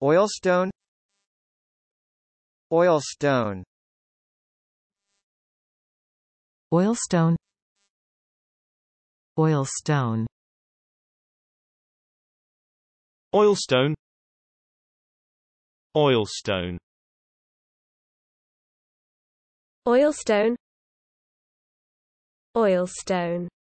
Oilstone Oilstone Oilstone Oilstone Oilstone Oilstone Oilstone Oilstone